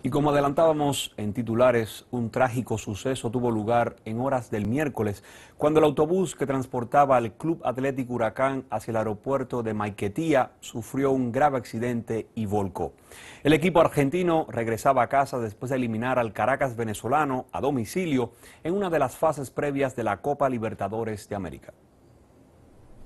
Y como adelantábamos en titulares, un trágico suceso tuvo lugar en horas del miércoles, cuando el autobús que transportaba al Club Atlético Huracán hacia el aeropuerto de Maiquetía sufrió un grave accidente y volcó. El equipo argentino regresaba a casa después de eliminar al Caracas venezolano a domicilio en una de las fases previas de la Copa Libertadores de América.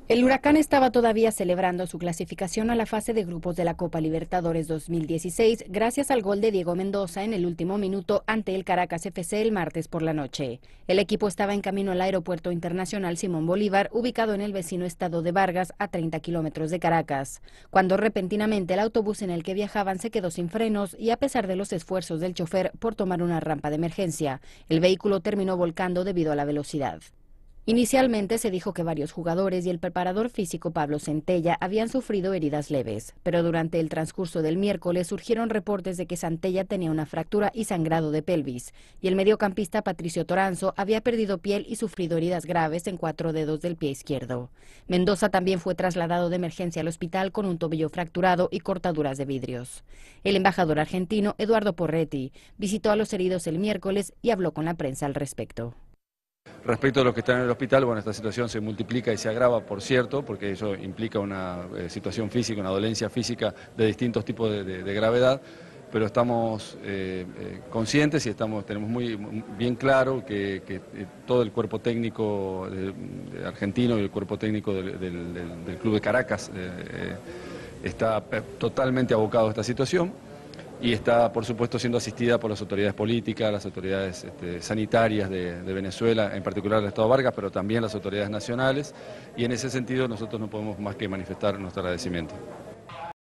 El huracán estaba todavía celebrando su clasificación a la fase de grupos de la Copa Libertadores 2016 gracias al gol de Diego Mendoza en el último minuto ante el Caracas FC el martes por la noche. El equipo estaba en camino al Aeropuerto Internacional Simón Bolívar, ubicado en el vecino estado de Vargas, a 30 kilómetros de Caracas, cuando repentinamente el autobús en el que viajaban se quedó sin frenos y a pesar de los esfuerzos del chofer por tomar una rampa de emergencia, el vehículo terminó volcando debido a la velocidad. Inicialmente se dijo que varios jugadores y el preparador físico Pablo Centella habían sufrido heridas leves, pero durante el transcurso del miércoles surgieron reportes de que Santella tenía una fractura y sangrado de pelvis, y el mediocampista Patricio Toranzo había perdido piel y sufrido heridas graves en cuatro dedos del pie izquierdo. Mendoza también fue trasladado de emergencia al hospital con un tobillo fracturado y cortaduras de vidrios. El embajador argentino Eduardo Porretti visitó a los heridos el miércoles y habló con la prensa al respecto. Respecto a los que están en el hospital, bueno, esta situación se multiplica y se agrava, por cierto, porque eso implica una eh, situación física, una dolencia física de distintos tipos de, gravedad, pero estamos eh, eh, conscientes y estamos, tenemos muy bien claro que, todo el cuerpo técnico argentino y el cuerpo técnico del, Club de Caracas está totalmente abocado a esta situación y está, por supuesto, siendo asistida por las autoridades políticas, las autoridades este, sanitarias de, de, Venezuela, en particular el Estado Vargas, pero también las autoridades nacionales, y en ese sentido nosotros no podemos más que manifestar nuestro agradecimiento.